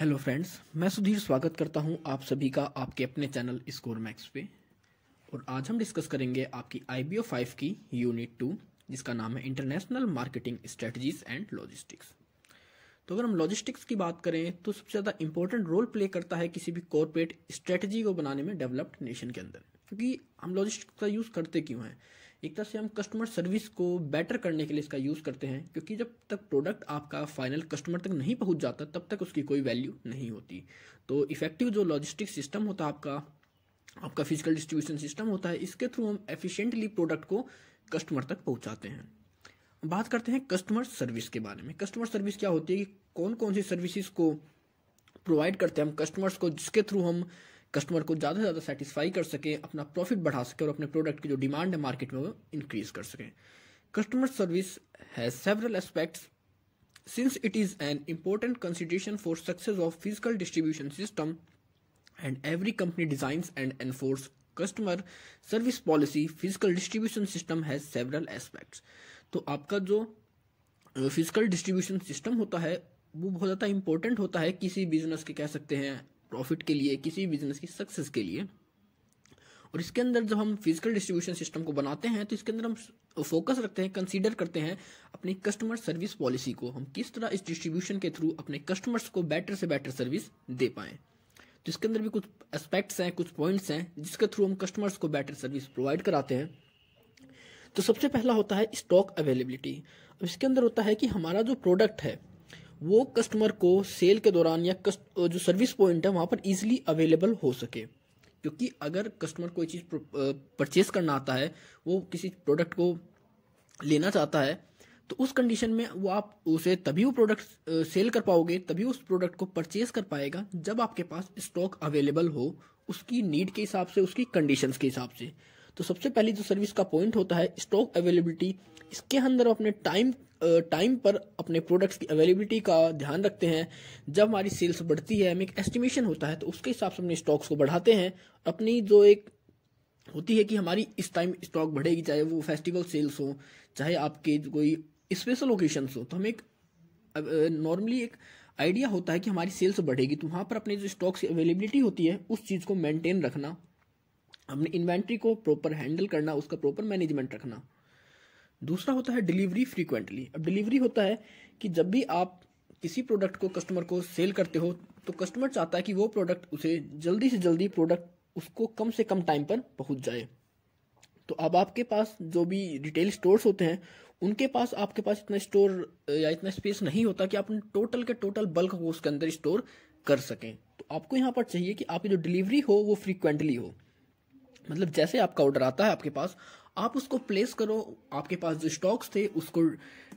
Hello friends मैं सुधीर स्वागत करता हूं आप सभी का आपके अपने चैनल स्कोर मैक्स पे और आज हम डिस्कस करेंगे आपकी आई बी ओ फाइव की यूनिट टू जिसका नाम है international marketing strategies and logistics तो अगर हम लॉजिस्टिक्स की बात करें तो सबसे ज़्यादा इंपॉर्टेंट रोल प्ले करता है किसी भी कॉरपोरेट स्ट्रेटजी को बनाने में डेवलप्ड नेशन के अंदर क्योंकि हम लॉजिस्टिक्स का यूज़ करते क्यों हैं एक तरह से हम कस्टमर सर्विस को बेटर करने के लिए इसका यूज़ करते हैं क्योंकि जब तक प्रोडक्ट आपका फाइनल कस्टमर तक नहीं पहुंच जाता तब तक उसकी कोई वैल्यू नहीं होती तो इफ़ेक्टिव जो लॉजिस्टिक सिस्टम होता है आपका आपका फिजिकल डिस्ट्रीब्यूशन सिस्टम होता है इसके थ्रू हम एफिशिएंटली प्रोडक्ट को कस्टमर तक पहुँचाते हैं बात करते हैं कस्टमर सर्विस के बारे में कस्टमर सर्विस क्या होती है कि कौन कौन सी सर्विसेज को प्रोवाइड करते हैं हम कस्टमर्स को जिसके थ्रू हम कस्टमर को ज़्यादा से ज़्यादा सेटिस्फाई कर सकें अपना प्रॉफिट बढ़ा सकें और अपने प्रोडक्ट की जो डिमांड है मार्केट में वो इंक्रीज कर सकें customer service has several aspects since it is an important consideration for success of physical distribution system and every company design and enforce customer service policy physical distribution system has several aspects तो आपका जो physical distribution system होता है वो बहुत ज़्यादा important होता है किसी बिजनेस के कह सकते हैं प्रॉफिट के लिए किसी बिजनेस की सक्सेस के लिए और इसके अंदर जब हम फिजिकल डिस्ट्रीब्यूशन सिस्टम को बनाते हैं तो इसके अंदर हम फोकस रखते हैं कंसीडर करते हैं अपनी कस्टमर सर्विस पॉलिसी को हम किस तरह इस डिस्ट्रीब्यूशन के थ्रू अपने कस्टमर्स को बेटर से बेटर सर्विस दे पाए तो इसके अंदर भी कुछ एस्पेक्ट्स हैं कुछ पॉइंट्स हैं जिसके थ्रू हम कस्टमर्स को बेटर सर्विस प्रोवाइड कराते हैं तो सबसे पहला होता है स्टॉक अवेलेबिलिटी अब इसके अंदर होता है कि हमारा जो प्रोडक्ट है वो कस्टमर को सेल के दौरान या जो सर्विस पॉइंट है वहाँ पर ईजिली अवेलेबल हो सके क्योंकि अगर कस्टमर कोई चीज़ परचेज करना आता है वो किसी प्रोडक्ट को लेना चाहता है तो उस कंडीशन में वो आप उसे तभी वो प्रोडक्ट सेल कर पाओगे तभी उस प्रोडक्ट को परचेज कर पाएगा जब आपके पास स्टॉक अवेलेबल हो उसकी नीड के हिसाब से उसकी कंडीशंस के हिसाब से तो सबसे पहले जो सर्विस का पॉइंट होता है स्टॉक अवेलेबिलिटी इसके अंदर अपने टाइम टाइम पर अपने प्रोडक्ट्स की अवेलेबिलिटी का ध्यान रखते हैं जब हमारी सेल्स बढ़ती है हमें एक एस्टिमेशन होता है तो उसके हिसाब से अपने स्टॉक्स को बढ़ाते हैं अपनी जो एक होती है कि हमारी इस टाइम स्टॉक बढ़ेगी चाहे वो फेस्टिवल सेल्स हो चाहे आपके कोई स्पेशल ओकेशंस हो तो हमें एक नॉर्मली एक आइडिया होता है कि हमारी सेल्स बढ़ेगी तो वहाँ पर अपने जो स्टॉक्स की अवेलेबिलिटी होती है उस चीज़ को मेंटेन रखना हमने इन्वेंट्री को प्रॉपर हैंडल करना उसका प्रॉपर मैनेजमेंट रखना दूसरा होता है डिलीवरी फ्रीक्वेंटली अब डिलीवरी होता है कि जब भी आप किसी प्रोडक्ट को कस्टमर को सेल करते हो तो कस्टमर चाहता है कि वो प्रोडक्ट उसे जल्दी से जल्दी प्रोडक्ट उसको कम से कम टाइम पर पहुंच जाए तो अब आपके पास जो भी रिटेल स्टोर्स होते हैं उनके पास आपके पास इतना स्टोर या इतना स्पेस नहीं होता कि आप टोटल के टोटल बल्क को उसके अंदर स्टोर कर सकें तो आपको यहाँ पर चाहिए कि आपकी जो डिलीवरी हो वो फ्रीक्वेंटली हो मतलब जैसे आपका ऑर्डर आता है आपके पास आप उसको प्लेस करो आपके पास जो स्टॉक्स थे उसको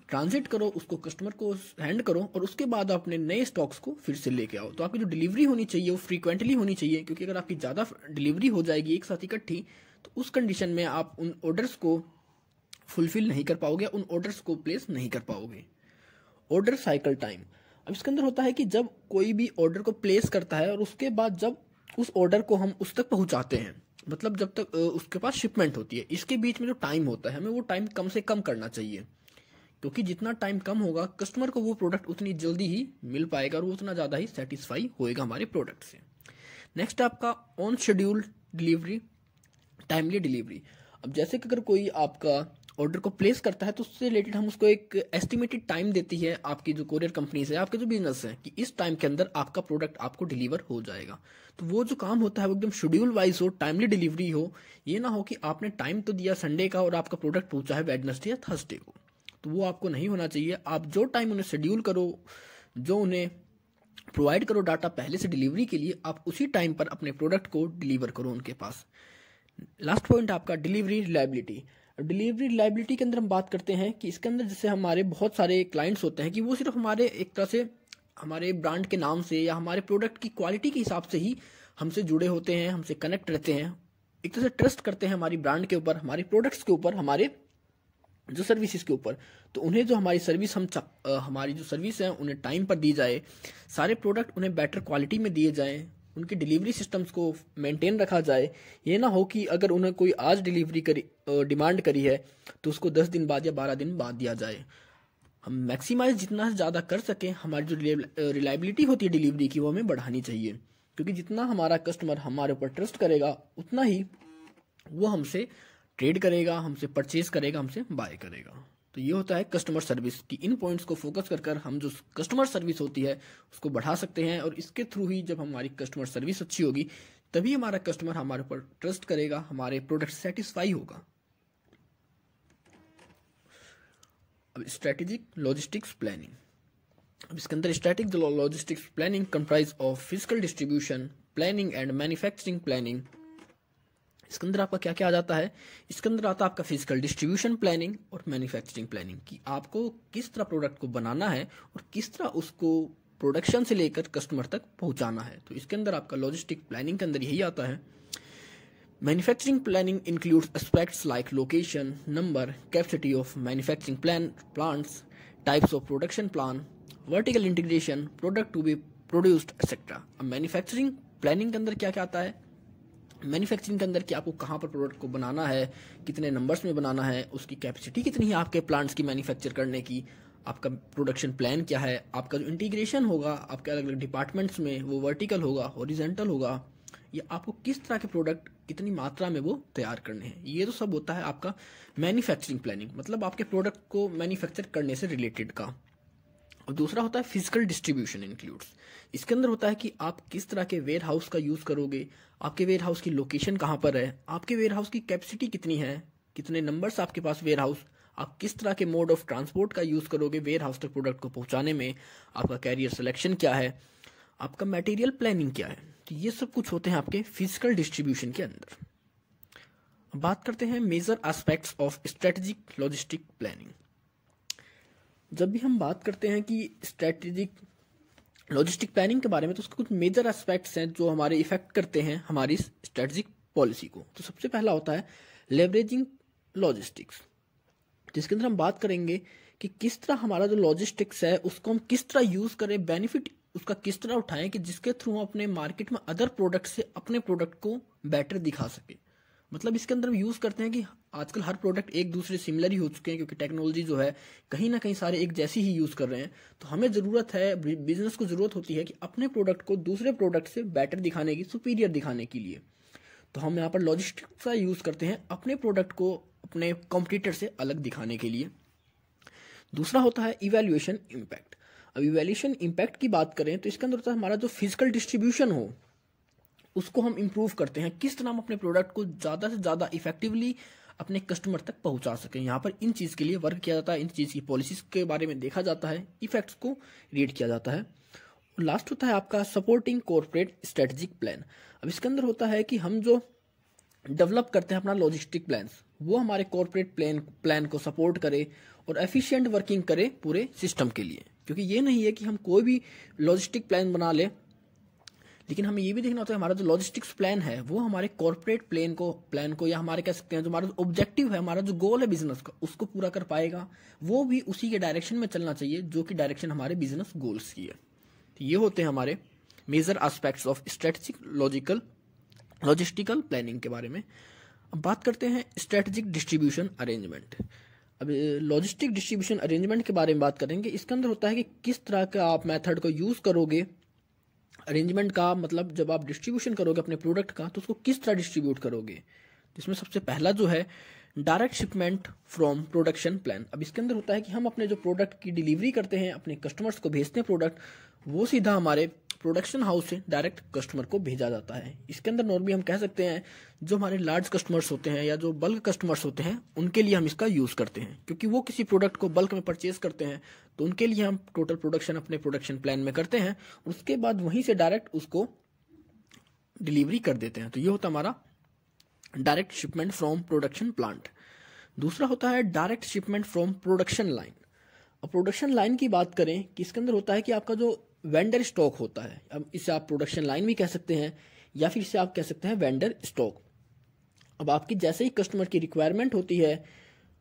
ट्रांजिट करो उसको कस्टमर को हैंड करो और उसके बाद अपने नए स्टॉक्स को फिर से लेके आओ तो आपकी जो डिलीवरी होनी चाहिए वो फ्रीक्वेंटली होनी चाहिए क्योंकि अगर आपकी ज़्यादा डिलीवरी हो जाएगी एक साथ इकट्ठी तो उस कंडीशन में आप उन ऑर्डर्स को फुलफिल नहीं कर पाओगे उन ऑर्डर्स को प्लेस नहीं कर पाओगे ऑर्डर साइकिल टाइम अब इसके अंदर होता है कि जब कोई भी ऑर्डर को प्लेस करता है और उसके बाद जब उस ऑर्डर को हम उस तक पहुंचाते हैं मतलब जब तक उसके पास शिपमेंट होती है इसके बीच में जो टाइम होता है हमें वो टाइम कम से कम करना चाहिए क्योंकि जितना टाइम कम होगा कस्टमर को वो प्रोडक्ट उतनी जल्दी ही मिल पाएगा और वो उतना ज़्यादा ही सेटिस्फाई होएगा हमारे प्रोडक्ट से नेक्स्ट आपका on schedule delivery timely delivery अब जैसे कि अगर कोई आपका ऑर्डर को प्लेस करता है तो उससे रिलेटेड हम उसको एक एस्टिमेटेड टाइम देती है आपकी जो कोरियर कंपनीज है आपके जो बिजनेस है कि इस टाइम के अंदर आपका प्रोडक्ट आपको डिलीवर हो जाएगा तो वो जो काम होता है वो एकदम शेड्यूल वाइज हो टाइमली डिलीवरी हो ये ना हो कि आपने टाइम तो दिया संडे का और आपका प्रोडक्ट पहुंचा है वेडनेसडे या थर्सडे को तो वो आपको नहीं होना चाहिए आप जो टाइम उन्हें शेड्यूल करो जो उन्हें प्रोवाइड करो डाटा पहले से डिलीवरी के लिए आप उसी टाइम पर अपने प्रोडक्ट को डिलीवर करो उनके पास लास्ट पॉइंट आपका डिलीवरी रिलायबिलिटी डिलीवरी लाइबिलिटी के अंदर हम बात करते हैं कि इसके अंदर जैसे हमारे बहुत सारे क्लाइंट्स होते हैं कि वो सिर्फ हमारे एक तरह से हमारे ब्रांड के नाम से या हमारे प्रोडक्ट की क्वालिटी के हिसाब से ही हमसे जुड़े होते हैं हमसे कनेक्ट रहते हैं एक तरह से ट्रस्ट करते हैं हमारी ब्रांड के ऊपर हमारे प्रोडक्ट्स के ऊपर हमारे जो सर्विसेज के ऊपर तो उन्हें जो हमारी सर्विस हम आ, हमारी जो सर्विस है उन्हें टाइम पर दी जाए सारे प्रोडक्ट उन्हें बेटर क्वालिटी में दिए जाएँ उनकी डिलीवरी सिस्टम्स को मेंटेन रखा जाए ये ना हो कि अगर उन्हें कोई आज डिलीवरी करी डिमांड करी है तो उसको दस दिन बाद या बारह दिन बाद दिया जाए हम मैक्सिमाइज जितना ज़्यादा कर सकें हमारी जो रिलायबिलिटी होती है डिलीवरी की वो हमें बढ़ानी चाहिए क्योंकि जितना हमारा कस्टमर हमारे ऊपर ट्रस्ट करेगा उतना ही वो हमसे ट्रेड करेगा हमसे परचेज करेगा हमसे बाय करेगा तो ये होता है कस्टमर सर्विस कि इन पॉइंट्स को फोकस कर कर हम जो कस्टमर सर्विस होती है उसको बढ़ा सकते हैं और इसके थ्रू ही जब हमारी कस्टमर सर्विस अच्छी होगी तभी हमारा कस्टमर हमारे ऊपर ट्रस्ट करेगा हमारे प्रोडक्ट सेटिस्फाई होगा अब स्ट्रेटेजिक लॉजिस्टिक्स प्लानिंग अब इसके अंदर strategic logistics planning comprise of physical distribution planning and manufacturing planning इसके अंदर आपका क्या क्या आ जाता है इसके अंदर आता है आपका फिजिकल डिस्ट्रीब्यूशन प्लानिंग और मैन्युफैक्चरिंग प्लानिंग कि आपको किस तरह प्रोडक्ट को बनाना है और किस तरह उसको प्रोडक्शन से लेकर कस्टमर तक पहुंचाना है तो इसके अंदर आपका लॉजिस्टिक प्लानिंग के अंदर यही आता है manufacturing planning includes aspects like location number capacity of manufacturing plan plants types of production plan vertical integration product to be produced etcetera अब मैन्युफैक्चरिंग प्लानिंग के अंदर क्या क्या आता है मैन्युफैक्चरिंग के अंदर कि आपको कहाँ पर प्रोडक्ट को बनाना है कितने नंबर्स में बनाना है उसकी कैपेसिटी कितनी है आपके प्लांट्स की मैन्युफैक्चर करने की आपका प्रोडक्शन प्लान क्या है आपका जो इंटीग्रेशन होगा आपके अलग अलग डिपार्टमेंट्स में वो वर्टिकल होगा ओरिजेंटल होगा या आपको किस तरह के प्रोडक्ट कितनी मात्रा में वो तैयार करने हैं ये तो सब होता है आपका मैन्युफैक्चरिंग प्लानिंग मतलब आपके प्रोडक्ट को मैन्युफैक्चर करने से रिलेटेड का और दूसरा होता है फिजिकल डिस्ट्रीब्यूशन इंक्लूड्स इसके अंदर होता है कि आप किस तरह के वेयर हाउस का यूज़ करोगे आपके वेयर हाउस की लोकेशन कहाँ पर है आपके वेयर हाउस की कैपेसिटी कितनी है कितने नंबर्स आपके पास वेयर हाउस आप किस तरह के मोड ऑफ ट्रांसपोर्ट का यूज़ करोगे वेयर हाउस तक प्रोडक्ट को पहुंचाने में आपका कैरियर सिलेक्शन क्या है आपका मटेरियल प्लानिंग क्या है तो ये सब कुछ होते हैं आपके फिजिकल डिस्ट्रीब्यूशन के अंदर बात करते हैं major aspects of strategic logistic planning जब भी हम बात करते हैं कि स्ट्रेटेजिक लॉजिस्टिक प्लानिंग के बारे में तो उसके कुछ मेजर एस्पेक्ट्स हैं जो हमारे इफेक्ट करते हैं हमारी स्ट्रेटजिक पॉलिसी को तो सबसे पहला होता है लेवरेजिंग लॉजिस्टिक्स जिसके अंदर हम बात करेंगे कि किस तरह हमारा जो लॉजिस्टिक्स है उसको हम किस तरह यूज करें बेनिफिट उसका किस तरह उठाएं कि जिसके थ्रू हम अपने मार्केट में अदर प्रोडक्ट से अपने प्रोडक्ट को बेटर दिखा सकें मतलब इसके अंदर हम यूज़ करते हैं कि आजकल हर प्रोडक्ट एक दूसरे सिमिलर ही हो चुके हैं क्योंकि टेक्नोलॉजी जो है कहीं ना कहीं सारे एक जैसी ही यूज़ कर रहे हैं तो हमें ज़रूरत है बिजनेस को ज़रूरत होती है कि अपने प्रोडक्ट को दूसरे प्रोडक्ट से बेटर दिखाने की सुपीरियर दिखाने के लिए तो हम यहाँ पर लॉजिस्टिक्स का यूज़ करते हैं अपने प्रोडक्ट को अपने कॉम्पिटिटर से अलग दिखाने के लिए दूसरा होता है इवेल्युएशन इम्पैक्ट अब इवेल्यूशन इम्पैक्ट की बात करें तो इसके अंदर होता तो है हमारा जो फिजिकल डिस्ट्रीब्यूशन हो उसको हम इम्प्रूव करते हैं किस तरह हम अपने प्रोडक्ट को ज़्यादा से ज़्यादा इफेक्टिवली अपने कस्टमर तक पहुंचा सकें यहाँ पर इन चीज़ के लिए वर्क किया जाता है इन चीज़ की पॉलिसीज़ के बारे में देखा जाता है इफेक्ट्स को रीड किया जाता है लास्ट होता है आपका सपोर्टिंग कॉरपोरेट स्ट्रेटजिक प्लान अब इसके अंदर होता है कि हम जो डेवलप करते हैं अपना लॉजिस्टिक प्लान वो हमारे कॉरपोरेट प्लान प्लान को सपोर्ट करे और एफिशिएंट वर्किंग करे पूरे सिस्टम के लिए क्योंकि ये नहीं है कि हम कोई भी लॉजिस्टिक प्लान बना लें लेकिन हमें ये भी देखना होता है हमारा जो लॉजिस्टिक्स प्लान है वो हमारे कॉर्पोरेट प्लान को प्लान को या हमारे कह सकते हैं जो हमारा ऑब्जेक्टिव है हमारा जो गोल है बिजनेस का उसको पूरा कर पाएगा वो भी उसी के डायरेक्शन में चलना चाहिए जो कि डायरेक्शन हमारे बिजनेस गोल्स की है तो ये होते हैं हमारे major aspects of strategic logical logistical planning के बारे में अब बात करते हैं स्ट्रेटजिक डिस्ट्रीब्यूशन अरेंजमेंट अब लॉजिस्टिक डिस्ट्रीब्यूशन अरेंजमेंट के बारे में बात करेंगे इसके अंदर होता है कि किस तरह का आप मेथड को यूज़ करोगे अरेंजमेंट का मतलब जब आप डिस्ट्रीब्यूशन करोगे अपने प्रोडक्ट का तो उसको किस तरह डिस्ट्रीब्यूट करोगे तो इसमें सबसे पहला जो है direct shipment from production plan अब इसके अंदर होता है कि हम अपने जो प्रोडक्ट की डिलीवरी करते हैं अपने कस्टमर्स को भेजते हैं प्रोडक्ट वो सीधा हमारे प्रोडक्शन हाउस से डायरेक्ट कस्टमर को भेजा जाता है इसके अंदर नॉर्मली हम कह सकते हैं जो हमारे लार्ज कस्टमर्स होते हैं या जो बल्क कस्टमर्स होते हैं उनके लिए हम इसका यूज़ करते हैं क्योंकि वो किसी प्रोडक्ट को बल्क में परचेज करते हैं तो उनके लिए हम टोटल प्रोडक्शन अपने प्रोडक्शन प्लान में करते हैं उसके बाद वहीं से डायरेक्ट उसको डिलीवरी कर देते हैं तो ये होता हमारा direct shipment from production plant दूसरा होता है direct shipment from production line अब प्रोडक्शन लाइन की बात करें कि इसके अंदर होता है कि आपका जो वेंडर स्टॉक होता है अब इसे आप प्रोडक्शन लाइन भी कह सकते हैं या फिर इसे आप कह सकते हैं वेंडर स्टॉक अब आपकी जैसे ही कस्टमर की रिक्वायरमेंट होती है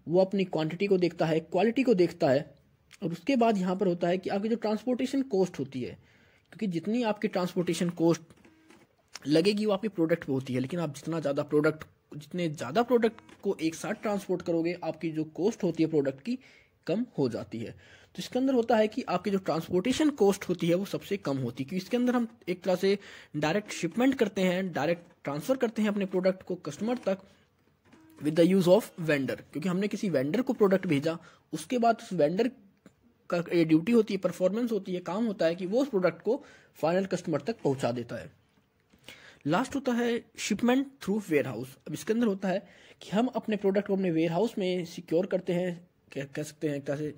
वो अपनी क्वांटिटी को देखता है क्वालिटी को देखता है और उसके बाद यहाँ पर होता है कि आपकी जो ट्रांसपोर्टेशन कॉस्ट होती है क्योंकि जितनी आपकी ट्रांसपोर्टेशन कॉस्ट लगेगी वो आपके प्रोडक्ट पर होती है लेकिन आप जितना ज़्यादा प्रोडक्ट जितने ज़्यादा प्रोडक्ट को एक साथ ट्रांसपोर्ट करोगे आपकी जो कॉस्ट होती है प्रोडक्ट की कम हो जाती है तो इसके अंदर होता है कि आपकी जो ट्रांसपोर्टेशन कॉस्ट होती है वो सबसे कम होती है क्योंकि इसके अंदर हम एक तरह से डायरेक्ट शिपमेंट करते हैं डायरेक्ट ट्रांसफर करते हैं अपने प्रोडक्ट को कस्टमर तक with the use of vendor क्योंकि हमने किसी वेंडर को प्रोडक्ट भेजा उसके बाद उस वेंडर का ये ड्यूटी होती है परफॉर्मेंस होती है काम होता है कि वो उस प्रोडक्ट को फाइनल कस्टमर तक पहुंचा देता है लास्ट होता है शिपमेंट थ्रू वेयर हाउस अब इसके अंदर होता है कि हम अपने प्रोडक्ट को अपने वेयर हाउस में सिक्योर करते हैं कह, कह सकते हैं एक तरह से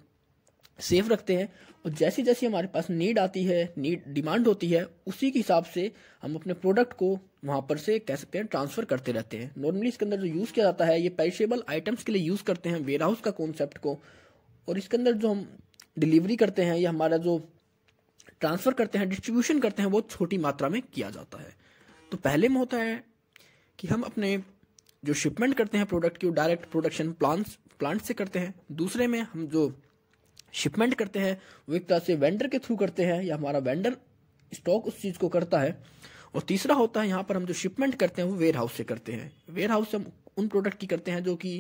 सेफ रखते हैं और जैसी जैसी हमारे पास नीड आती है नीड डिमांड होती है उसी के हिसाब से हम अपने प्रोडक्ट को वहाँ पर से कह सकते हैं ट्रांसफर करते रहते हैं नॉर्मली इसके अंदर जो यूज़ किया जाता है ये पेरिशेबल आइटम्स के लिए यूज़ करते हैं वेयर हाउस का कॉन्सेप्ट को और इसके अंदर जो हम डिलीवरी करते हैं या हमारा जो ट्रांसफ़र करते हैं डिस्ट्रीब्यूशन करते हैं वो छोटी मात्रा में किया जाता है तो पहले में होता है कि हम अपने जो शिपमेंट करते हैं प्रोडक्ट की वो डायरेक्ट प्रोडक्शन प्लांट्स प्लांट से करते हैं दूसरे में हम जो शिपमेंट करते हैं वो एक तरह से वेंडर के थ्रू करते हैं या हमारा वेंडर स्टॉक उस चीज़ को करता है और तीसरा होता है यहाँ पर हम जो शिपमेंट करते हैं वो वेयर हाउस से करते हैं वेयर हाउस हम उन प्रोडक्ट की करते हैं जो कि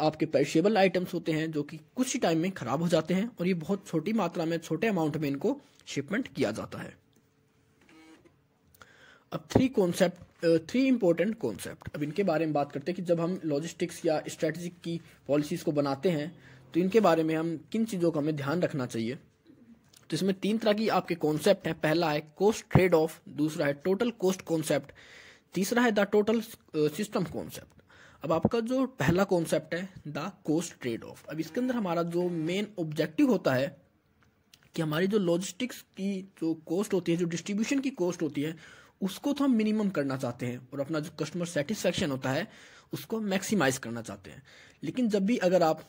आपके पेरिशेबल आइटम्स होते हैं जो कि कुछ ही टाइम में ख़राब हो जाते हैं और ये बहुत छोटी मात्रा में छोटे अमाउंट में इनको शिपमेंट किया जाता है अब three concept three important concept अब इनके बारे में बात करते हैं कि जब हम लॉजिस्टिक्स या स्ट्रेटजिक की पॉलिसीज़ को बनाते हैं तो इनके बारे में हम किन चीज़ों का हमें ध्यान रखना चाहिए तो इसमें तीन तरह की आपके कॉन्सेप्ट हैं पहला है कोस्ट ट्रेड ऑफ दूसरा है टोटल कॉस्ट कॉन्सेप्ट तीसरा है द टोटल सिस्टम कॉन्सेप्ट अब आपका जो पहला कॉन्सेप्ट है द कोस्ट ट्रेड ऑफ अब इसके अंदर हमारा जो मेन ऑब्जेक्टिव होता है कि हमारी जो लॉजिस्टिक्स की जो कॉस्ट होती है जो डिस्ट्रीब्यूशन की कॉस्ट होती है उसको तो हम मिनिमम करना चाहते हैं और अपना जो कस्टमर सेटिस्फेक्शन होता है उसको मैक्सिमाइज करना चाहते हैं लेकिन जब भी अगर आप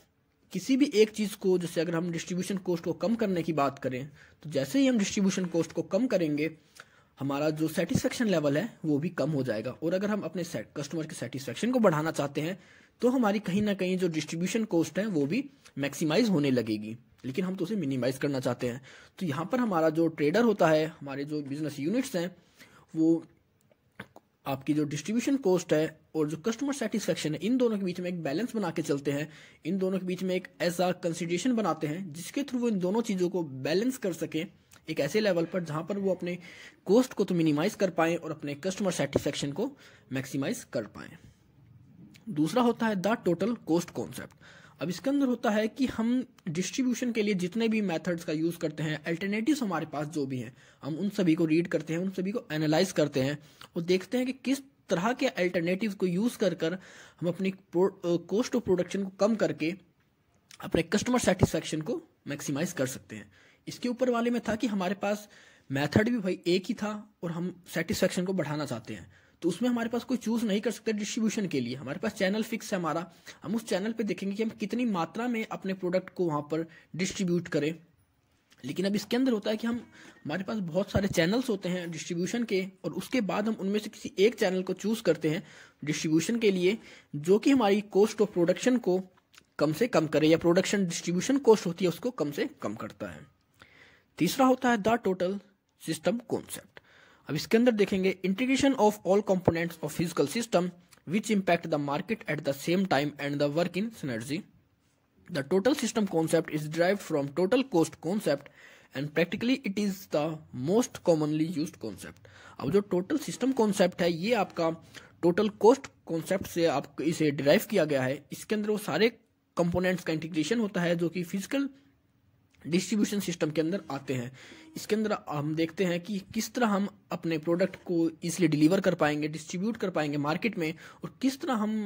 किसी भी एक चीज़ को जैसे अगर हम डिस्ट्रीब्यूशन कॉस्ट को कम करने की बात करें तो जैसे ही हम डिस्ट्रीब्यूशन कॉस्ट को कम करेंगे हमारा जो सेटिस्फेक्शन लेवल है वो भी कम हो जाएगा और अगर हम अपने कस्टमर के सेटिस्फेक्शन को बढ़ाना चाहते हैं तो हमारी कहीं ना कहीं जो डिस्ट्रीब्यूशन कॉस्ट है वो भी मैक्सिमाइज होने लगेगी लेकिन हम तो उसे मिनिमाइज करना चाहते हैं तो यहाँ पर हमारा जो ट्रेडर होता है हमारे जो बिजनेस यूनिट्स हैं वो आपकी जो डिस्ट्रीब्यूशन कॉस्ट है और जो कस्टमर सेटिस्फेक्शन है इन दोनों के बीच में एक बैलेंस बना के चलते हैं इन दोनों के बीच में एक ऐसा कंसिडरेशन बनाते हैं जिसके थ्रू वो इन दोनों चीज़ों को बैलेंस कर सकें एक ऐसे लेवल पर जहाँ पर वो अपने कॉस्ट को तो मिनिमाइज कर पाएँ और अपने कस्टमर सेटिस्फेक्शन को मैक्सिमाइज कर पाएँ दूसरा होता है द टोटल कॉस्ट कॉन्सेप्ट अब इसके अंदर होता है कि हम डिस्ट्रीब्यूशन के लिए जितने भी मेथड्स का यूज़ करते हैं अल्टरनेटिव्स हमारे पास जो भी हैं हम उन सभी को रीड करते हैं उन सभी को एनालाइज करते हैं और देखते हैं कि किस तरह के अल्टरनेटिव को यूज़ कर कर हम अपनी कॉस्ट ऑफ प्रोडक्शन को कम करके अपने कस्टमर सेटिस्फेक्शन को मैक्सिमाइज कर सकते हैं इसके ऊपर वाले में था कि हमारे पास मेथड भी भाई एक ही था और हम सेटिस्फेक्शन को बढ़ाना चाहते हैं तो उसमें हमारे पास कोई चूज नहीं कर सकते डिस्ट्रीब्यूशन के लिए हमारे पास चैनल फिक्स है हमारा हम उस चैनल पे देखेंगे कि हम कितनी मात्रा में अपने प्रोडक्ट को वहां पर डिस्ट्रीब्यूट करें लेकिन अब इसके अंदर होता है कि हम हमारे पास बहुत सारे चैनल्स होते हैं डिस्ट्रीब्यूशन के और उसके बाद हम उनमें से किसी एक चैनल को चूज़ करते हैं डिस्ट्रीब्यूशन के लिए जो कि हमारी कॉस्ट ऑफ प्रोडक्शन को कम से कम करे या प्रोडक्शन डिस्ट्रीब्यूशन कॉस्ट होती है उसको कम से कम करता है तीसरा होता है द टोटल सिस्टम कॉन्सेप्ट अब इसके अंदर देखेंगे integration of all component of physical system which impact the market at the same time and the work in synergy the total system concept is drive from total cost concept and practically it is the most commonly use concept अब जो total system concept है ये आपका total cost concept से आप इसे drive किया गया है इसके अंदर वो सारे कंपोनेंट्स का इंटीग्रेशन होता है जो कि फिजिकल डिस्ट्रीब्यूशन सिस्टम के अंदर आते हैं इसके अंदर हम देखते हैं कि किस तरह हम अपने प्रोडक्ट को इसलिए डिलीवर कर पाएंगे डिस्ट्रीब्यूट कर पाएंगे मार्केट में और किस तरह हम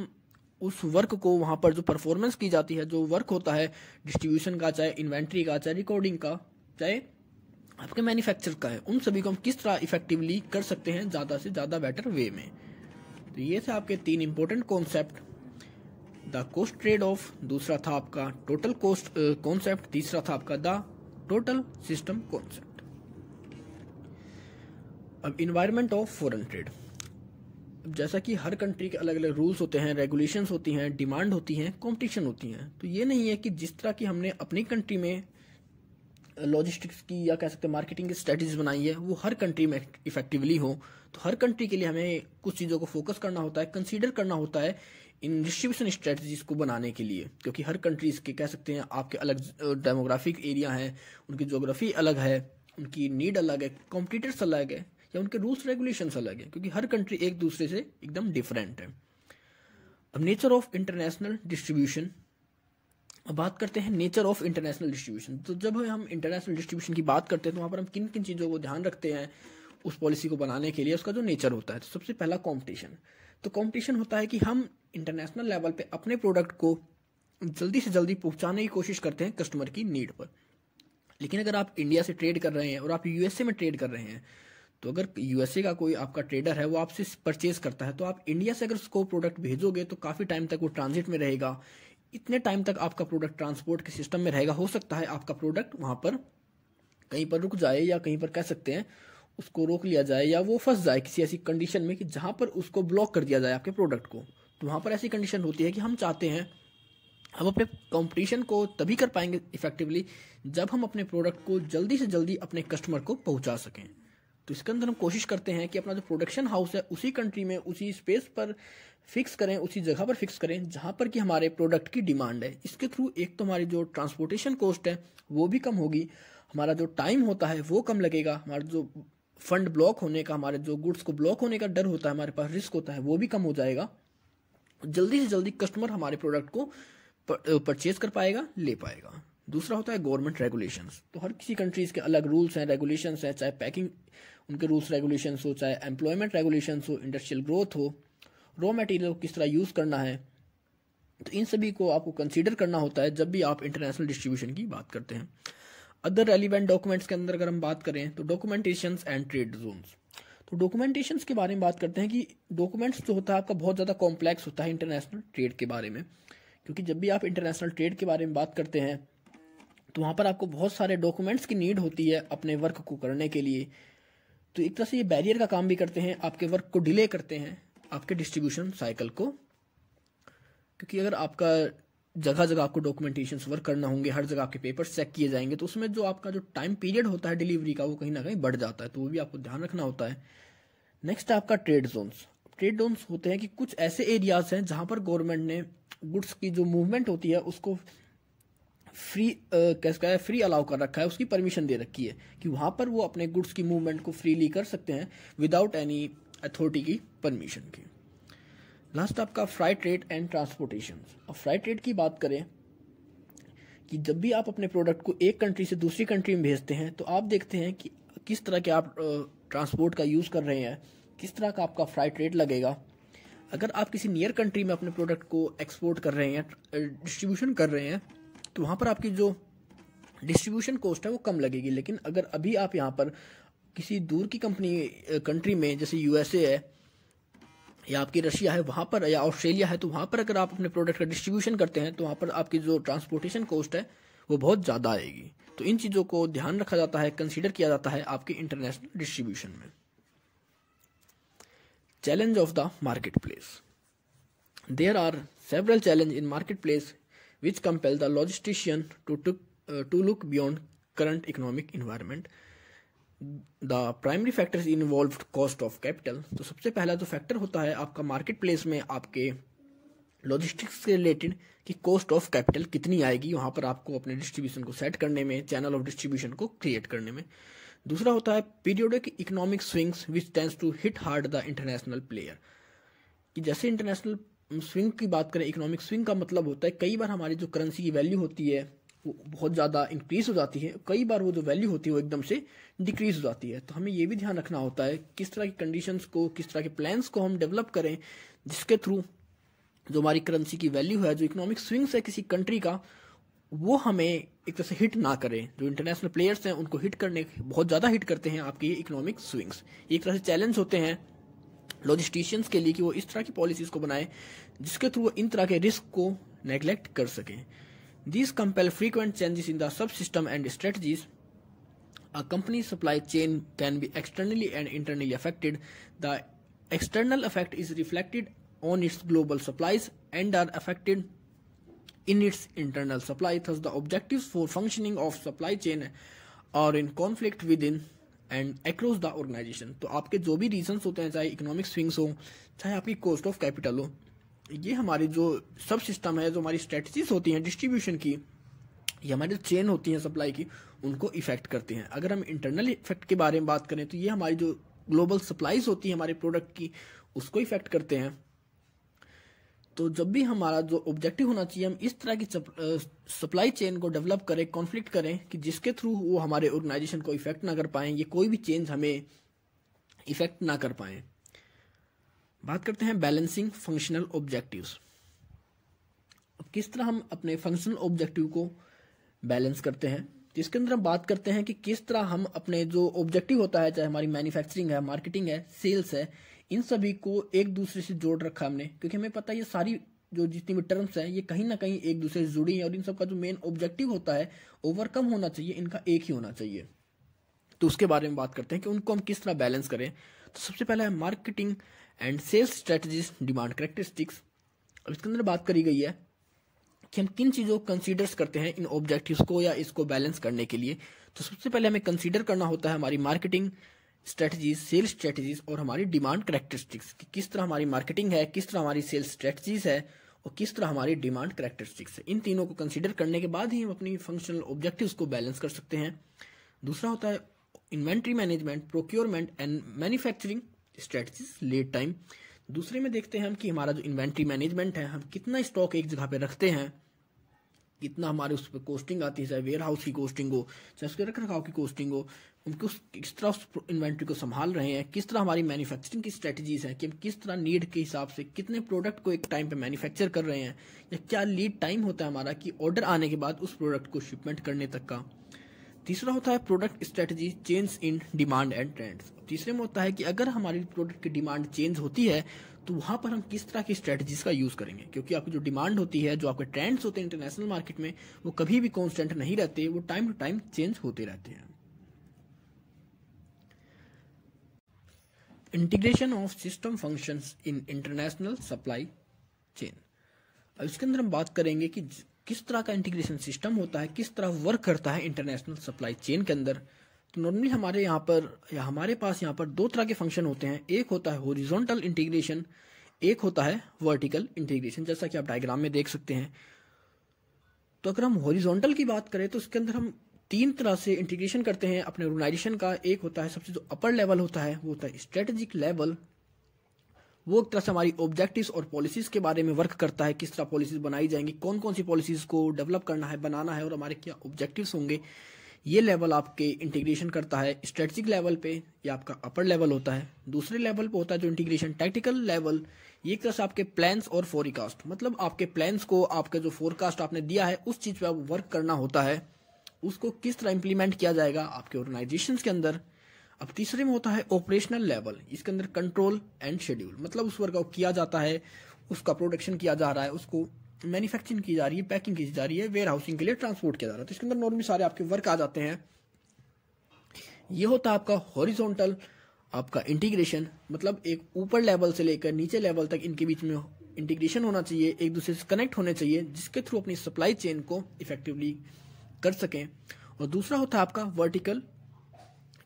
उस वर्क को वहां पर जो परफॉर्मेंस की जाती है जो वर्क होता है डिस्ट्रीब्यूशन का चाहे इन्वेंट्री का चाहे रिकॉर्डिंग का चाहे आपके मैन्युफैक्चर का है उन सभी को हम किस तरह इफेक्टिवली कर सकते हैं ज़्यादा से ज़्यादा बेटर वे में तो ये थे आपके तीन important concept the cost trade off दूसरा था आपका टोटल कोस्ट कॉन्सेप्ट तीसरा था आपका द टोटल सिस्टम कॉन्सेप्ट अब इन्वायरमेंट ऑफ फॉरेन ट्रेड जैसा कि हर कंट्री के अलग अलग रूल्स होते हैं रेगुलेशंस होती हैं डिमांड होती हैं कंपटीशन होती हैं तो ये नहीं है कि जिस तरह की हमने अपनी कंट्री में लॉजिस्टिक्स की या कह सकते हैं मार्केटिंग की स्ट्रेटजीज बनाई है वो हर कंट्री में इफेक्टिवली हो तो हर कंट्री के लिए हमें कुछ चीज़ों को फोकस करना होता है कंसीडर करना होता है इन डिस्ट्रीब्यूशन स्ट्रेटजीज को बनाने के लिए क्योंकि हर कंट्रीज के कह सकते हैं आपके अलग डेमोग्राफिक एरिया हैं उनकी जोग्राफी अलग है उनकी नीड अलग है कॉम्पिटिटर्स अलग है या उनके रूल्स रेगुलेशन अलग है क्योंकि हर कंट्री एक दूसरे से एकदम डिफरेंट है अब नेचर ऑफ इंटरनेशनल डिस्ट्रीब्यूशन अब बात करते हैं नेचर ऑफ इंटरनेशनल डिस्ट्रीब्यूशन तो जब हम इंटरनेशनल डिस्ट्रीब्यूशन की बात करते हैं तो वहां पर हम किन किन चीज़ों को ध्यान रखते हैं उस पॉलिसी को बनाने के लिए उसका जो नेचर होता है तो सबसे पहला कॉम्पिटिशन तो कंपटीशन होता है कि हम इंटरनेशनल लेवल पे अपने प्रोडक्ट को जल्दी से जल्दी पहुंचाने की कोशिश करते हैं कस्टमर की नीड पर लेकिन अगर आप इंडिया से ट्रेड कर रहे हैं और आप यूएसए में ट्रेड कर रहे हैं तो अगर यूएसए का कोई आपका ट्रेडर है वो आपसे परचेज करता है तो आप इंडिया से अगर उसको प्रोडक्ट भेजोगे तो काफ़ी टाइम तक वो ट्रांजिट में रहेगा इतने टाइम तक आपका प्रोडक्ट ट्रांसपोर्ट के सिस्टम में रहेगा हो सकता है आपका प्रोडक्ट वहाँ पर कहीं पर रुक जाए या कहीं पर कह सकते हैं उसको रोक लिया जाए या वो फंस जाए किसी ऐसी कंडीशन में कि जहाँ पर उसको ब्लॉक कर दिया जाए आपके प्रोडक्ट को तो वहाँ पर ऐसी कंडीशन होती है कि हम चाहते हैं हम अपने कंपटीशन को तभी कर पाएंगे इफेक्टिवली जब हम अपने प्रोडक्ट को जल्दी से जल्दी अपने कस्टमर को पहुंचा सकें तो इसके अंदर हम कोशिश करते हैं कि अपना जो प्रोडक्शन हाउस है उसी कंट्री में उसी स्पेस पर फिक्स करें उसी जगह पर फिक्स करें जहाँ पर कि हमारे प्रोडक्ट की डिमांड है इसके थ्रू एक तो हमारी जो ट्रांसपोर्टेशन कॉस्ट है वो भी कम होगी हमारा जो टाइम होता है वो कम लगेगा हमारा जो फंड ब्लॉक होने का हमारे जो गुड्स को ब्लॉक होने का डर होता है हमारे पास रिस्क होता है वो भी कम हो जाएगा जल्दी से जल्दी कस्टमर हमारे प्रोडक्ट को परचेज कर पाएगा ले पाएगा दूसरा होता है गवर्नमेंट रेगुलेशन तो हर किसी कंट्रीज़ के अलग रूल्स हैं रेगुलेशन हैं चाहे पैकिंग उनके रूल्स रेगुलेशन हो चाहे एम्प्लॉयमेंट रेगुलेशन हो इंडस्ट्रियल ग्रोथ हो रॉ मटेरियल को किस तरह यूज़ करना है तो इन सभी को आपको कंसीडर करना होता है जब भी आप इंटरनेशनल डिस्ट्रीब्यूशन की बात करते हैं अदर रेलिवेंट डॉक्यूमेंट्स के अंदर अगर हम बात करें तो डॉक्यूमेंटेशन एंड ट्रेड जोन तो डॉक्यूमेंटेशन के बारे में बात करते हैं कि डॉक्यूमेंट्स जो होता है आपका बहुत ज़्यादा कॉम्प्लेक्स होता है इंटरनेशनल ट्रेड के बारे में क्योंकि जब भी आप इंटरनेशनल ट्रेड के बारे में बात करते हैं तो वहाँ पर आपको बहुत सारे डॉक्यूमेंट्स की नीड होती है अपने वर्क को करने के लिए तो एक तरह से ये बैरियर का काम भी करते हैं आपके वर्क को डिले करते हैं आपके डिस्ट्रीब्यूशन साइकिल को क्योंकि अगर आपका जगह जगह आपको डॉक्यूमेंटेशन वर्क करना होंगे हर जगह आपके पेपर चेक किए जाएंगे तो उसमें जो आपका जो टाइम पीरियड होता है डिलीवरी का वो कहीं ना कहीं बढ़ जाता है तो वो भी आपको ध्यान रखना होता है नेक्स्ट आपका ट्रेड जोन्स ट्रेड जोन्स होते हैं कि कुछ ऐसे एरियाज हैं जहाँ पर गवर्नमेंट ने गुड्स की जो मूवमेंट होती है उसको फ्री कैसे है फ्री अलाउ कर रखा है उसकी परमिशन दे रखी है कि वहां पर वो अपने गुड्स की मूवमेंट को फ्रीली कर सकते हैं विदाउट एनी अथॉरिटी की परमिशन की लास्ट आपका फ्राइट रेट एंड ट्रांसपोर्टेशन और फ्राइट रेट की बात करें कि जब भी आप अपने प्रोडक्ट को एक कंट्री से दूसरी कंट्री में भेजते हैं तो आप देखते हैं कि किस तरह के आप ट्रांसपोर्ट का यूज़ कर रहे हैं किस तरह का आपका फ्राइट रेट लगेगा अगर आप किसी नियर कंट्री में अपने प्रोडक्ट को एक्सपोर्ट कर रहे हैं डिस्ट्रीब्यूशन कर रहे हैं तो वहाँ पर आपकी जो डिस्ट्रीब्यूशन कॉस्ट है वो कम लगेगी लेकिन अगर अभी आप यहाँ पर किसी दूर की कंपनी कंट्री में जैसे यूएसए है या आपकी रशिया है वहां पर या ऑस्ट्रेलिया है तो वहां पर अगर आप अपने प्रोडक्ट का डिस्ट्रीब्यूशन करते हैं तो वहां पर आपकी जो ट्रांसपोर्टेशन कॉस्ट है वो बहुत ज़्यादा आएगी तो इन चीज़ों को ध्यान रखा जाता है कंसिडर किया जाता है आपके इंटरनेशनल डिस्ट्रीब्यूशन में challenge of the market place there are several challenge in market place which compel the logistician to to look beyond current economic environment the primary factors involve cost of capital तो सबसे पहला जो factor होता है आपका market place में आपके logistics से रिलेटेड कि कॉस्ट ऑफ कैपिटल कितनी आएगी वहां पर आपको अपने डिस्ट्रीब्यूशन को सेट करने में चैनल ऑफ डिस्ट्रीब्यूशन को क्रिएट करने में दूसरा होता है periodic economic swings which tends to hit hard the international player कि जैसे इंटरनेशनल स्विंग की बात करें इकोनॉमिक स्विंग का मतलब होता है कई बार हमारी जो करेंसी की वैल्यू होती है बहुत ज़्यादा इंक्रीज हो जाती है कई बार वो जो वैल्यू होती है वो एकदम से डिक्रीज हो जाती है तो हमें ये भी ध्यान रखना होता है किस तरह की कंडीशंस को किस तरह के प्लान्स को हम डेवलप करें जिसके थ्रू जो हमारी करेंसी की वैल्यू है जो इकोनॉमिक स्विंग्स है किसी कंट्री का वो हमें एक तरह से हिट ना करें जो इंटरनेशनल प्लेयर्स हैं उनको हिट करने बहुत ज़्यादा हिट करते हैं आपके ये इकोनॉमिक स्विंग्स एक तरह से चैलेंज होते हैं लॉजिस्टिशियंस के लिए कि वो इस तरह की पॉलिसीज़ को बनाएं जिसके थ्रू वो इन तरह के रिस्क को नेग्लेक्ट कर सकें These compel frequent changes in the subsystem and strategies. A company's supply chain can be externally and internally affected. The external effect is reflected on its global supplies and are affected in its internal supply. Thus, the objectives for functioning of supply chain are in conflict within and across the organization. So, आपके जो भी reasons होते हैं चाहे economic swings हो चाहे आपकी cost of capital हो ये हमारी जो सब सिस्टम है जो हमारी स्ट्रेटजीज होती हैं डिस्ट्रीब्यूशन की ये हमारी चेन होती हैं सप्लाई की उनको इफेक्ट करती हैं अगर हम इंटरनल इफेक्ट के बारे में बात करें तो ये हमारी जो ग्लोबल सप्लाईज होती है हमारे प्रोडक्ट की उसको इफेक्ट करते हैं तो जब भी हमारा जो ऑब्जेक्टिव होना चाहिए हम इस तरह की सप्लाई चेन को डेवलप करें कॉन्फ्लिक्ट करें कि जिसके थ्रू वो हमारे ऑर्गेनाइजेशन को इफेक्ट ना कर पाए ये कोई भी चेंज हमें इफेक्ट ना कर पाए बात करते हैं बैलेंसिंग फंक्शनल ऑब्जेक्टिव्स किस तरह हम अपने फंक्शनल ऑब्जेक्टिव को बैलेंस करते हैं तो इसके अंदर हम बात करते हैं कि किस तरह हम अपने जो ऑब्जेक्टिव होता है चाहे हमारी मैन्युफैक्चरिंग है मार्केटिंग है सेल्स है इन सभी को एक दूसरे से जोड़ रखा हमने क्योंकि हमें पता है ये सारी जो जितनी भी टर्म्स हैं ये कहीं ना कहीं एक दूसरे से जुड़ी हैं और इन सबका जो मेन ऑब्जेक्टिव होता है ओवरकम होना चाहिए इनका एक ही होना चाहिए तो उसके बारे में बात करते हैं कि उनको हम किस तरह बैलेंस करें तो सबसे पहला है marketing and sales strategies demand characteristics अब इसके अंदर बात करी गई है कि हम किन चीज़ों को कंसीडर्स करते हैं इन ऑब्जेक्टिव्स को या इसको बैलेंस करने के लिए तो सबसे पहले हमें कंसीडर करना होता है हमारी मार्केटिंग स्ट्रेटजीज सेल्स स्ट्रेटजीज और हमारी डिमांड करेक्टरिस्टिक्स कि किस तरह हमारी मार्केटिंग है किस तरह हमारी सेल्स स्ट्रेटजीज है और किस तरह हमारी डिमांड करेक्टरिस्टिक्स है इन तीनों को कंसिडर करने के बाद ही हम अपनी फंक्शनल ऑब्जेक्टिव्स को बैलेंस कर सकते हैं दूसरा होता है inventory management procurement and manufacturing strategies lead time दूसरे में देखते हैं हम कि हमारा जो इन्वेंट्री मैनेजमेंट है हम कितना स्टॉक एक जगह पे रखते हैं कितना हमारे उस पर कोस्टिंग आती है चाहे वेयर हाउस की कोस्टिंग हो चाहे उसके रख रखाव की कोस्टिंग हो हम किस किस तरह उस इन्वेंट्री को संभाल रहे हैं किस तरह हमारी मैन्युफैक्चरिंग की स्ट्रेटजीज हैं कि हम किस तरह नीड के हिसाब से कितने प्रोडक्ट को एक टाइम पे मैन्युफैक्चर कर रहे हैं या क्या लीड टाइम होता है हमारा कि ऑर्डर आने के बाद उस प्रोडक्ट को शिपमेंट करने तक का तीसरा होता है product strategy change in demand and trends तीसरे में होता है कि अगर हमारी प्रोडक्ट की डिमांड चेंज होती है तो वहां पर हम किस तरह की स्ट्रेटजीज का यूज़ करेंगे क्योंकि आपकी जो डिमांड होती है जो आपके ट्रेंड्स होते हैं इंटरनेशनल मार्केट में वो कभी भी कॉन्स्टेंट नहीं रहते वो टाइम टू टाइम चेंज होते रहते हैं integration of system functions in international supply chain अब इसके अंदर हम बात करेंगे कि किस तरह का इंटीग्रेशन सिस्टम होता है किस तरह वर्क करता है इंटरनेशनल सप्लाई चेन के अंदर तो नॉर्मली हमारे यहाँ पर या हमारे पास यहाँ पर दो तरह के फंक्शन होते हैं एक होता है होरिजोनटल इंटीग्रेशन एक होता है वर्टिकल इंटीग्रेशन जैसा कि आप डायग्राम में देख सकते हैं तो अगर हम होरिजोनटल की बात करें तो उसके अंदर हम तीन तरह से इंटीग्रेशन करते हैं अपने ऑर्गेनाइजेशन का एक होता है सबसे जो अपर लेवल होता है वो होता है स्ट्रेटेजिक लेवल वो एक तरह से हमारी ऑब्जेक्टिव्स और पॉलिसीज के बारे में वर्क करता है किस तरह पॉलिसीज बनाई जाएंगी कौन कौन सी पॉलिसीज को डेवलप करना है बनाना है और हमारे क्या ऑब्जेक्टिव होंगे ये लेवल आपके इंटीग्रेशन करता है स्ट्रेटजिक लेवल पे ये आपका अपर लेवल होता है दूसरे लेवल पे होता है जो इंटीग्रेशन टैक्टिकल लेवल ये एक तरह से आपके प्लान्स और फोरकास्ट मतलब आपके प्लान्स को आपका जो फोरकास्ट आपने दिया है उस चीज़ पे आप वर्क करना होता है उसको किस तरह इम्प्लीमेंट किया जाएगा आपके ऑर्गेनाइजेशन के अंदर अब तीसरे में होता है ऑपरेशनल लेवल इसके अंदर कंट्रोल एंड शेड्यूल मतलब उस वर्कआउट किया जाता है उसका प्रोडक्शन किया जा रहा है उसको मैन्युफैक्चरिंग की जा रही है पैकिंग की जा रही है वेयर हाउसिंग के लिए ट्रांसपोर्ट किया जा रहा है तो इसके अंदर नॉर्मली सारे आपके वर्क आ जाते हैं ये होता है आपका हॉरिजोंटल आपका इंटीग्रेशन मतलब एक ऊपर लेवल से लेकर नीचे लेवल तक इनके बीच में इंटीग्रेशन होना चाहिए एक दूसरे से कनेक्ट होने चाहिए जिसके थ्रू अपनी सप्लाई चेन को इफेक्टिवली कर सकें और दूसरा होता है आपका वर्टिकल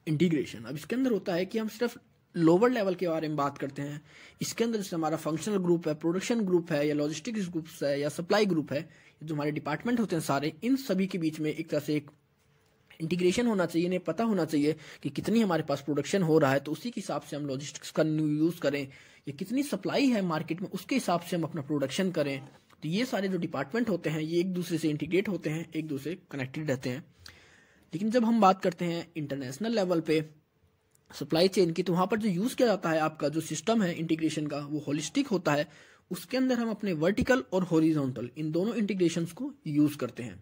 इंटीग्रेशन अब इसके अंदर होता है कि हम सिर्फ लोअर लेवल के बारे में बात करते हैं इसके अंदर जैसे हमारा फंक्शनल ग्रुप है प्रोडक्शन ग्रुप है या लॉजिस्टिक्स ग्रुप है या सप्लाई ग्रुप है जो हमारे डिपार्टमेंट होते हैं सारे इन सभी के बीच में एक तरह से एक इंटीग्रेशन होना चाहिए इन्हें पता होना चाहिए कि कितनी हमारे पास प्रोडक्शन हो रहा है तो उसी के हिसाब से हम लॉजिस्टिक्स का यूज़ करें या कितनी सप्लाई है मार्केट में उसके हिसाब से हम अपना प्रोडक्शन करें तो ये सारे जो डिपार्टमेंट होते हैं ये एक दूसरे से इंटीग्रेट होते हैं एक दूसरे कनेक्टेड रहते हैं लेकिन जब हम बात करते हैं इंटरनेशनल लेवल पे सप्लाई चेन की तो वहां पर जो यूज़ किया जाता है आपका जो सिस्टम है इंटीग्रेशन का वो होलिस्टिक होता है उसके अंदर हम अपने वर्टिकल और हॉरिजॉन्टल इन दोनों इंटीग्रेशन को यूज़ करते हैं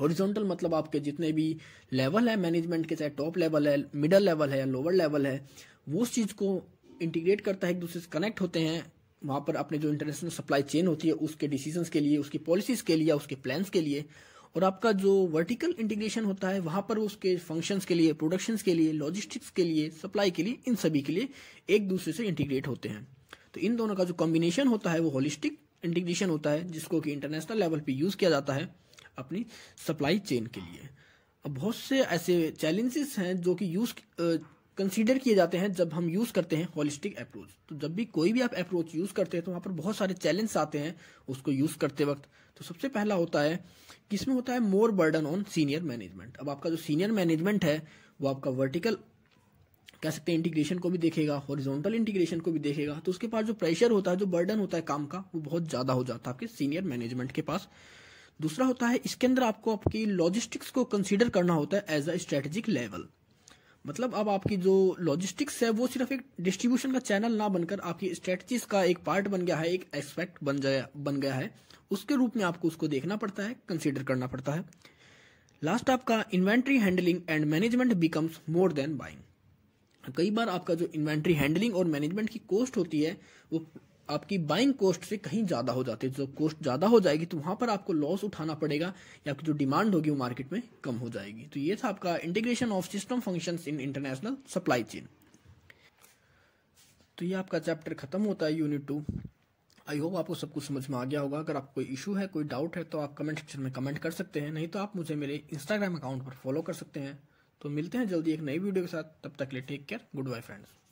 हॉरिजॉन्टल मतलब आपके जितने भी लेवल है मैनेजमेंट के चाहे टॉप लेवल है मिडल लेवल है या लोअर लेवल है वो उस चीज़ को इंटीग्रेट करता है एक दूसरे से कनेक्ट होते हैं वहां पर अपने जो इंटरनेशनल सप्लाई चेन होती है उसके डिसीजंस के लिए उसकी पॉलिसीज के लिए उसके प्लान्स के लिए और आपका जो वर्टिकल इंटीग्रेशन होता है वहां पर उसके फंक्शंस के लिए प्रोडक्शंस के लिए लॉजिस्टिक्स के लिए सप्लाई के लिए इन सभी के लिए एक दूसरे से इंटीग्रेट होते हैं तो इन दोनों का जो कॉम्बिनेशन होता है वो होलिस्टिक इंटीग्रेशन होता है जिसको कि इंटरनेशनल लेवल पे यूज़ किया जाता है अपनी सप्लाई चेन के लिए अब बहुत से ऐसे चैलेंजेस हैं जो कि यूज़ कंसीडर किए जाते हैं जब हम यूज़ करते हैं होलिस्टिक अप्रोच तो जब भी कोई भी आप अप्रोच यूज़ करते हैं तो वहां पर बहुत सारे चैलेंज आते हैं उसको यूज़ करते वक्त तो सबसे पहला होता है कि इसमें होता है more burden on senior management अब आपका जो सीनियर मैनेजमेंट है वो आपका वर्टिकल कह सकते हैं इंटीग्रेशन को भी देखेगा हॉरिजॉन्टल इंटीग्रेशन को भी देखेगा तो उसके पास जो प्रेशर होता है जो बर्डन होता है काम का वो बहुत ज़्यादा हो जाता है आपके सीनियर मैनेजमेंट के पास दूसरा होता है इसके अंदर आपको आपकी लॉजिस्टिक्स को कंसीडर करना होता है एज अ स्ट्रेटेजिक लेवल मतलब अब आपकी जो लॉजिस्टिक्स है वो सिर्फ एक डिस्ट्रीब्यूशन का चैनल ना बनकर आपकी स्ट्रेटजीज का एक पार्ट बन गया है एक एस्पेक्ट बन जाया बन गया है उसके रूप में आपको उसको देखना पड़ता है कंसिडर करना पड़ता है लास्ट आपका inventory handling and management becomes more than buying कई बार आपका जो इन्वेंट्री हैंडलिंग और मैनेजमेंट की कॉस्ट होती है वो आपकी बाइंग कॉस्ट से कहीं ज़्यादा हो जाती है जो कॉस्ट ज़्यादा हो जाएगी तो वहां पर आपको लॉस उठाना पड़ेगा या आपकी जो डिमांड होगी वो मार्केट में कम हो जाएगी तो ये था आपका integration of system function in international supply chain तो ये आपका चैप्टर खत्म होता है यूनिट टू आई होप आपको सब कुछ समझ में आ गया होगा अगर आपको कोई इशू है कोई डाउट है तो आप कमेंट सेक्शन में कमेंट कर सकते हैं नहीं तो आप मुझे मेरे इंस्टाग्राम अकाउंट पर फॉलो कर सकते हैं तो मिलते हैं जल्दी एक नई वीडियो के साथ तब तक ले take care good bye friends